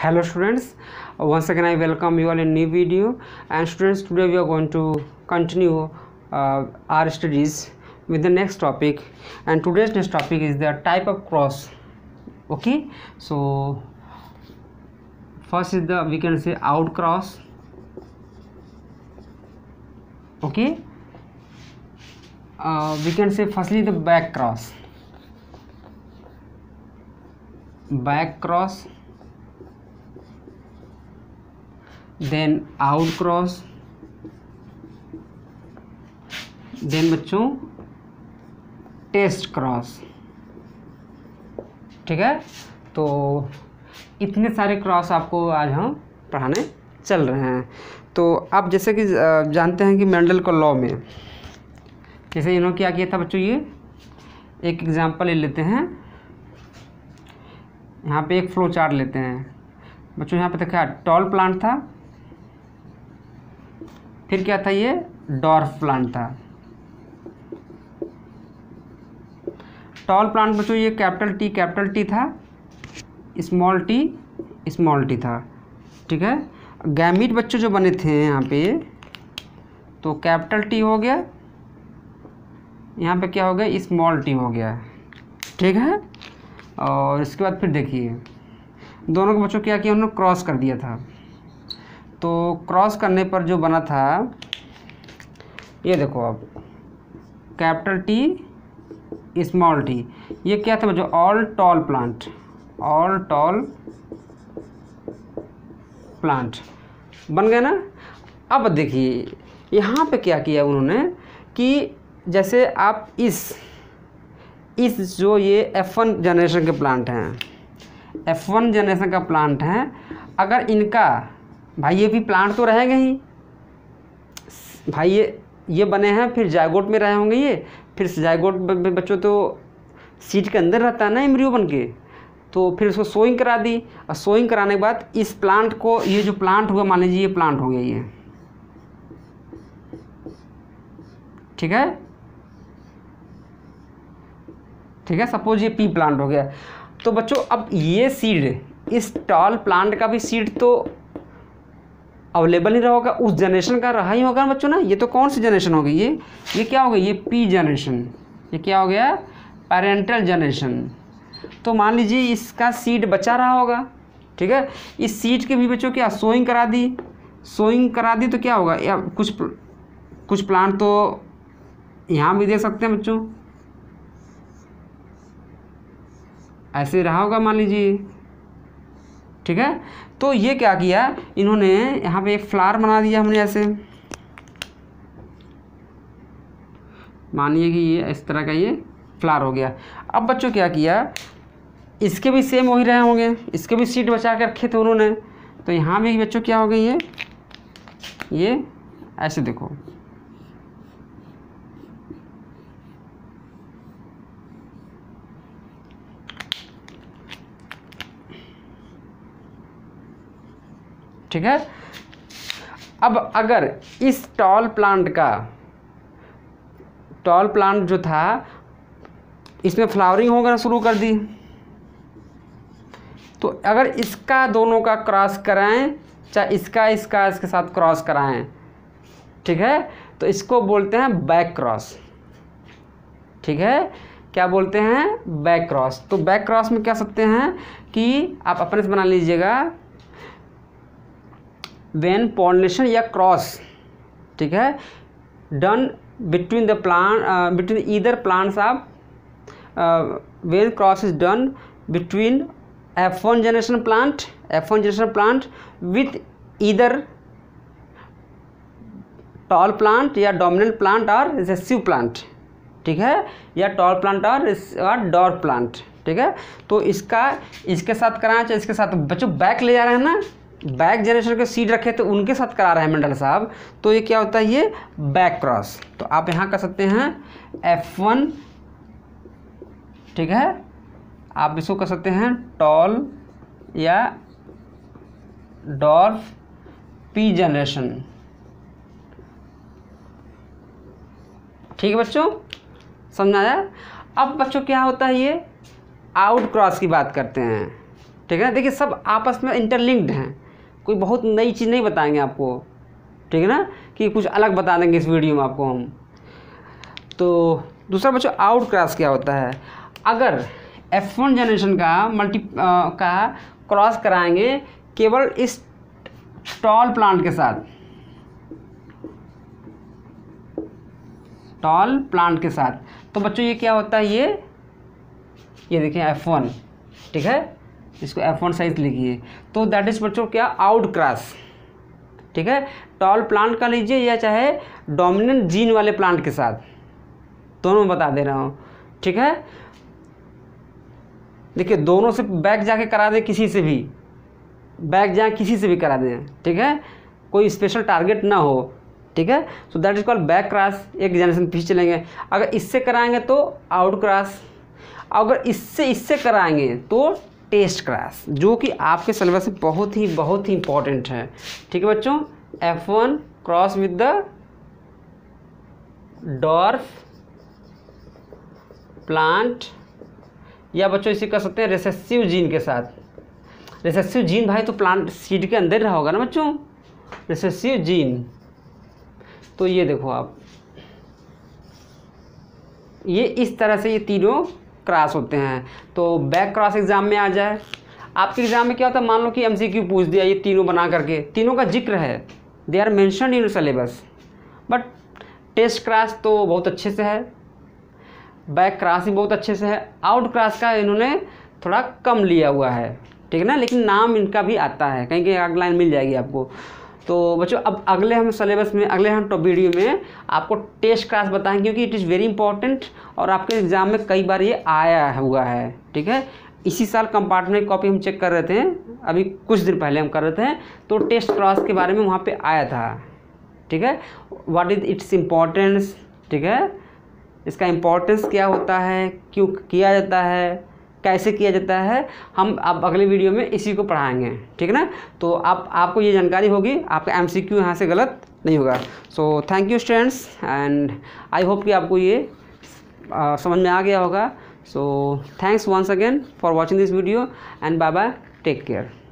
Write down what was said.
hello students once again i welcome you all in new video and students today we are going to continue uh, our studies with the next topic and today's next topic is the type of cross okay so first is the we can say out cross okay uh, we can say firstly the back cross back cross then out cross then बच्चों test cross ठीक है तो इतने सारे cross आपको आज हम पढ़ाने चल रहे हैं तो आप जैसे कि जानते हैं कि मेंडल का लॉ में जैसे इन्होंने क्या किया था बच्चों ये एक एग्ज़ाम्पल ले लेते हैं यहाँ पे एक फ्लो चार्ट लेते हैं बच्चों यहाँ पे देखा टॉल प्लांट था फिर क्या था ये डॉर्फ प्लांट था टॉल प्लांट बच्चों ये कैपिटल टी कैपिटल टी था स्मॉल टी स्मॉल टी था ठीक है गैमिट बच्चों जो बने थे यहाँ पे तो कैपिटल टी हो गया यहाँ पे क्या हो गया स्मॉल टी हो गया ठीक है और इसके बाद फिर देखिए दोनों को बच्चों क्या किया उन्होंने क्रॉस कर दिया था तो क्रॉस करने पर जो बना था ये देखो अब कैपिटल टी स्मॉल टी ये क्या था जो all tall plant all tall plant बन गए ना अब देखिए यहाँ पे क्या किया उन्होंने कि जैसे आप इस इस जो ये एफ वन जनरेशन के प्लांट हैं एफ वन जनरेशन का प्लांट हैं अगर इनका भाई ये भी प्लांट तो रहेंगे ही भाई ये ये बने हैं फिर जायगोट में रहे होंगे ये फिर जायगोट में बच्चों तो सीट के अंदर रहता है ना इमरियो बन के तो फिर उसको सोइंग करा दी और सोइंग कराने के बाद इस प्लांट को ये जो प्लांट हुआ मान लीजिए ये प्लांट हो गया ये ठीक है ठीक है सपोज ये पी प्लांट हो गया तो बच्चों अब ये सीड इस टॉल प्लांट का भी सीड तो अवेलेबल ही रहोगा उस जनरेशन का रहा ही होगा बच्चों ना ये तो कौन सी जनरेशन हो गई ये ये क्या हो गया ये पी जनरेशन ये क्या हो गया पेरेंटल जनरेशन तो मान लीजिए इसका सीट बचा रहा होगा ठीक है इस सीट के भी बच्चों क्या सोइंग करा दी सोइंग करा दी तो क्या होगा या कुछ कुछ प्लांट तो यहाँ भी दे सकते हैं बच्चों ऐसे रहा होगा मान लीजिए ठीक है तो ये क्या किया इन्होंने यहाँ पे एक फ्लावर बना दिया हमने ऐसे मानिए कि ये इस तरह का ये फ्लार हो गया अब बच्चों क्या किया इसके भी सेम वही रहे होंगे इसके भी सीट बचा के रखे थे उन्होंने तो यहाँ भी बच्चों क्या हो गई ये ये ऐसे देखो ठीक है अब अगर इस टॉल प्लांट का टॉल प्लांट जो था इसमें फ्लावरिंग होना शुरू कर दी तो अगर इसका दोनों का क्रॉस कराएं चाहे इसका इसका इसके साथ क्रॉस कराएं ठीक है तो इसको बोलते हैं बैक क्रॉस ठीक है क्या बोलते हैं बैक क्रॉस तो बैक क्रॉस में क्या सकते हैं कि आप अपने से बना लीजिएगा वेन पॉलिनेशन या क्रॉस ठीक है done between the plan between either plants आप when cross is done between F one generation plant F one generation plant with either tall plant या डोमिनेंट प्लांट और रिसेसिव प्लांट ठीक है या tall plant और डॉर plant ठीक है तो इसका इसके साथ कराना चाहिए इसके साथ बच्चों बैक ले जा रहे हैं ना बैक जनरेशन के सीड रखे तो उनके साथ करा रहे हैं मंडल साहब तो ये क्या होता है ये बैक क्रॉस तो आप यहाँ कर सकते हैं एफ वन ठीक है आप इसको कर सकते हैं टॉल या डॉर्फ पी जनरेशन ठीक है बच्चों आया अब बच्चों क्या होता है ये आउट क्रॉस की बात करते हैं ठीक है देखिए सब आपस में इंटरलिंक्ड हैं कोई बहुत नई चीज़ नहीं बताएंगे आपको ठीक है ना कि कुछ अलग बता देंगे इस वीडियो में आपको हम तो दूसरा बच्चों आउट क्रॉस क्या होता है अगर एफ वन जनरेशन का मल्टी का क्रॉस कराएंगे केवल इस टॉल प्लांट के साथ टॉल प्लांट के साथ तो बच्चों ये क्या होता है ये ये देखें एफ वन ठीक है इसको एफ वन साइज लिखिए तो दैट इज बच्चों क्या आउट क्रास ठीक है टॉल प्लांट का लीजिए या चाहे डोमिनेंट जीन वाले प्लांट के साथ दोनों में बता दे रहा हूँ ठीक है देखिए दोनों से बैक जाके करा दें किसी से भी बैक जाए किसी से भी करा दें ठीक है कोई स्पेशल टारगेट ना हो ठीक है so that is called back cross एक जनरेशन पीछे चलेंगे अगर इससे कराएंगे तो आउट क्रास अगर इससे इससे कराएंगे तो टेस्ट क्लास जो कि आपके सिलेबस में बहुत ही बहुत ही इंपॉर्टेंट है ठीक है बच्चों F one cross with the dwarf plant या बच्चों इसे कह सकते हैं रेसेसिव जीन के साथ रेसेसिव जीन भाई तो प्लांट सीड के अंदर रहा होगा ना बच्चों रेसेसिव जीन तो ये देखो आप ये इस तरह से ये तीनों क्रॉस होते हैं तो बैक क्रॉस एग्ज़ाम में आ जाए आपके एग्ज़ाम में क्या होता है मान लो कि एमसीक्यू पूछ दिया ये तीनों बना करके तीनों का जिक्र है they are mention in syllabus but test cross तो बहुत अच्छे से है बैक क्रास भी बहुत अच्छे से है आउट क्रास का इन्होंने थोड़ा कम लिया हुआ है ठीक है ना लेकिन नाम इनका भी आता है कहीं कहीं लाइन मिल जाएगी आपको तो बच्चों अब अगले हम सिलेबस में अगले हम टॉप वीडियो में आपको टेस्ट क्लास बताएंगे क्योंकि इट इज़ वेरी इंपॉर्टेंट और आपके एग्ज़ाम में कई बार ये आया हुआ है ठीक है इसी साल कंपार्टमेंट कॉपी हम चेक कर रहे थे अभी कुछ दिन पहले हम कर रहे थे तो टेस्ट क्लास के बारे में वहाँ पर आया था ठीक है वाट इज़ इट्स इम्पोर्टेंस ठीक है इसका इम्पोर्टेंस क्या होता है क्यों किया जाता है कैसे किया जाता है हम आप अगले वीडियो में इसी को पढ़ाएंगे ठीक है ना तो आप आपको ये जानकारी होगी आपका एम सी क्यू यहाँ से गलत नहीं होगा so thank you students and I hope कि आपको ये आ, समझ में आ गया होगा so thanks once again for watching this video and bye bye take care